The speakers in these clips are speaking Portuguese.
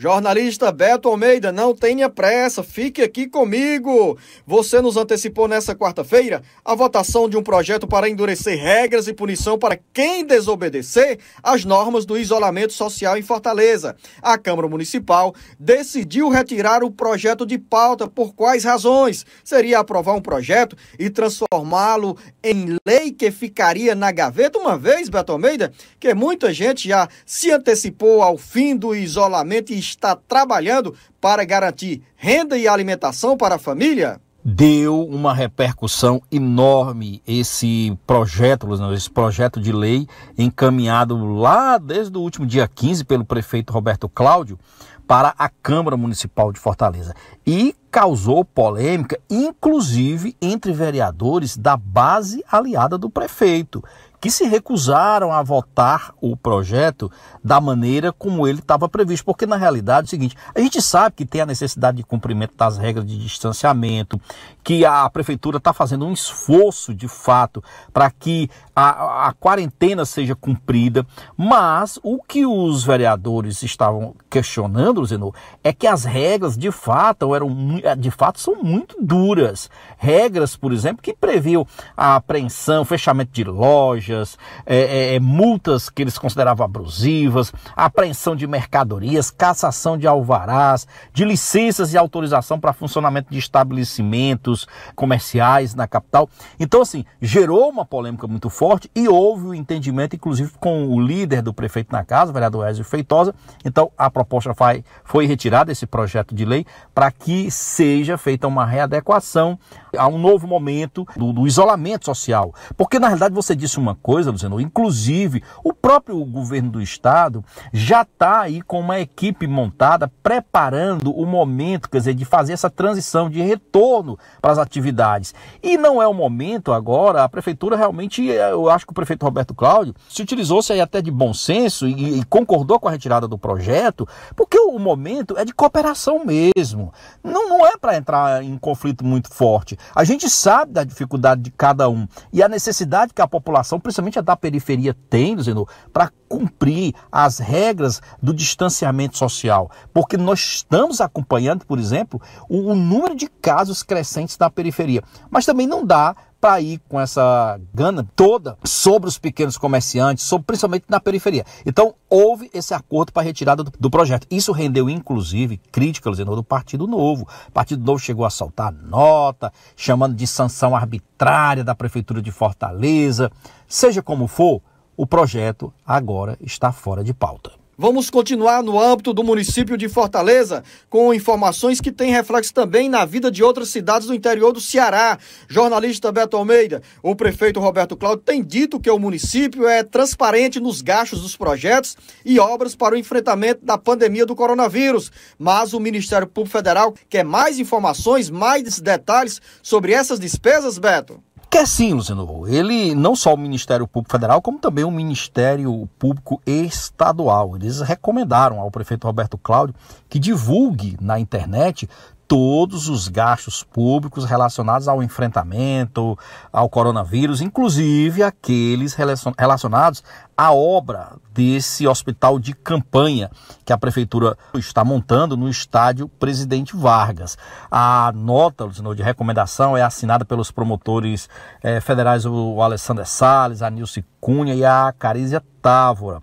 Jornalista Beto Almeida, não tenha pressa, fique aqui comigo. Você nos antecipou nessa quarta-feira a votação de um projeto para endurecer regras e punição para quem desobedecer às normas do isolamento social em Fortaleza. A Câmara Municipal decidiu retirar o projeto de pauta por quais razões? Seria aprovar um projeto e transformá-lo em lei que ficaria na gaveta uma vez, Beto Almeida, que muita gente já se antecipou ao fim do isolamento e está trabalhando para garantir renda e alimentação para a família? Deu uma repercussão enorme esse projeto, esse projeto de lei encaminhado lá desde o último dia 15 pelo prefeito Roberto Cláudio para a Câmara Municipal de Fortaleza. E causou polêmica, inclusive entre vereadores da base aliada do prefeito, que se recusaram a votar o projeto da maneira como ele estava previsto. Porque, na realidade, é o seguinte: a gente sabe que tem a necessidade de cumprimento das regras de distanciamento, que a prefeitura está fazendo um esforço de fato para que a, a quarentena seja cumprida, mas o que os vereadores estavam questionando, Zeno, é que as regras de fato eram eh, de fato são muito duras. Regras, por exemplo, que previam a apreensão, fechamento de lojas, é, é, multas que eles consideravam abusivas, apreensão de mercadorias, cassação de alvarás, de licenças e autorização para funcionamento de estabelecimentos comerciais na capital. Então, assim, gerou uma polêmica muito forte e houve o um entendimento, inclusive com o líder do prefeito na casa, o vereador Ezio Feitosa. Então, a proposta foi, foi retirada, esse projeto de lei, para que seja feita uma readequação a um novo momento do, do isolamento social. Porque, na realidade, você disse uma coisa, Luciano, inclusive o próprio governo do estado já está aí com uma equipe montada, preparando o momento, quer dizer, de fazer essa transição de retorno para as atividades. E não é o momento agora, a prefeitura realmente, eu acho que o prefeito Roberto Cláudio se utilizou-se até de bom senso e, e concordou com a retirada do projeto, porque o momento é de cooperação mesmo. Não, não é para entrar em conflito muito forte. A gente sabe da dificuldade de cada um e a necessidade que a população, principalmente a da periferia, tem, dizendo, para cumprir as regras do distanciamento social. Porque nós estamos acompanhando, por exemplo, o, o número de casos crescentes na periferia. Mas também não dá para tá ir com essa gana toda sobre os pequenos comerciantes, sobre, principalmente na periferia. Então, houve esse acordo para a retirada do, do, projeto. Isso rendeu, inclusive, críticas do Partido Novo. O Partido Novo chegou a soltar nota, chamando de sanção arbitrária da Prefeitura de Fortaleza. Seja como for, o projeto agora está fora de pauta. Vamos continuar no âmbito do município de Fortaleza com informações que têm reflexo também na vida de outras cidades do interior do Ceará. Jornalista Beto Almeida, o prefeito Roberto Cláudio tem dito que o município é transparente nos gastos dos projetos e obras para o enfrentamento da pandemia do coronavírus, mas o Ministério Público Federal quer mais informações, mais detalhes sobre essas despesas, Beto? Quer é sim, Luciano. Ele, não só o Ministério Público Federal, como também o Ministério Público Estadual. Eles recomendaram ao prefeito Roberto Cláudio que divulgue na internet todos os gastos públicos relacionados ao enfrentamento ao coronavírus, inclusive aqueles relacionados à obra desse hospital de campanha que a prefeitura está montando no estádio Presidente Vargas. A nota de recomendação é assinada pelos promotores eh, federais o Alessandro Salles, a Nilce Cunha e a Carísia Távora.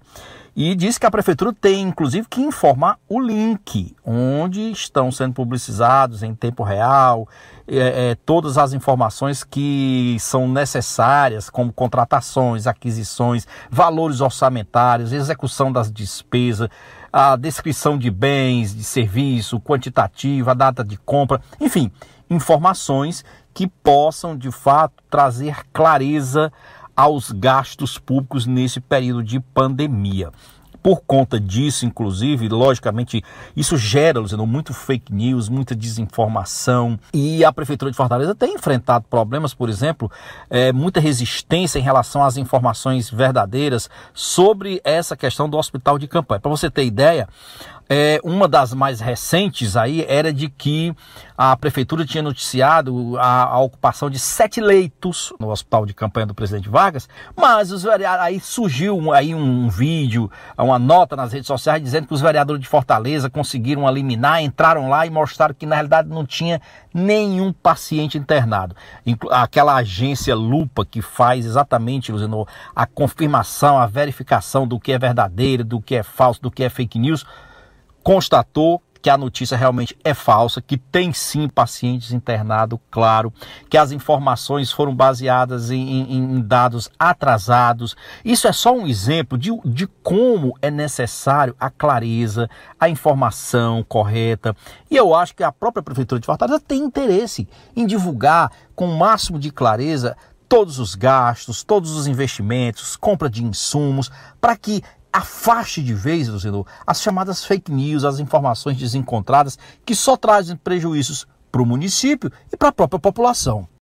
E diz que a prefeitura tem, inclusive, que informar o link onde estão sendo publicizados em tempo real, é, é, todas as informações que são necessárias, como contratações, aquisições, valores orçamentários, execução das despesas, a descrição de bens, de serviço, quantitativa, data de compra, enfim, informações que possam de fato trazer clareza aos gastos públicos nesse período de pandemia. Por conta disso, inclusive, logicamente, isso gera, Luciano, muito fake news, muita desinformação. E a Prefeitura de Fortaleza tem enfrentado problemas, por exemplo, é, muita resistência em relação às informações verdadeiras sobre essa questão do hospital de campanha. Para você ter ideia, é, uma das mais recentes aí era de que a prefeitura tinha noticiado a, a, ocupação de sete leitos no hospital de campanha do presidente Vargas, mas os aí surgiu aí um vídeo, uma nota nas redes sociais dizendo que os vereadores de Fortaleza conseguiram eliminar, entraram lá e mostraram que na realidade não tinha nenhum paciente internado. Aquela agência Lupa que faz exatamente, Luzinor, a confirmação, a verificação do que é verdadeiro, do que é falso, do que é fake news constatou que a notícia realmente é falsa, que tem sim pacientes internados, claro, que as informações foram baseadas em, em, em dados atrasados. Isso é só um exemplo de, de como é necessário a clareza, a informação correta. E eu acho que a própria Prefeitura de Fortaleza tem interesse em divulgar com o máximo de clareza todos os gastos, todos os investimentos, compra de insumos, para que afaste de vez, torcedor, as chamadas fake news, as informações desencontradas que só trazem prejuízos para o município e para a própria população.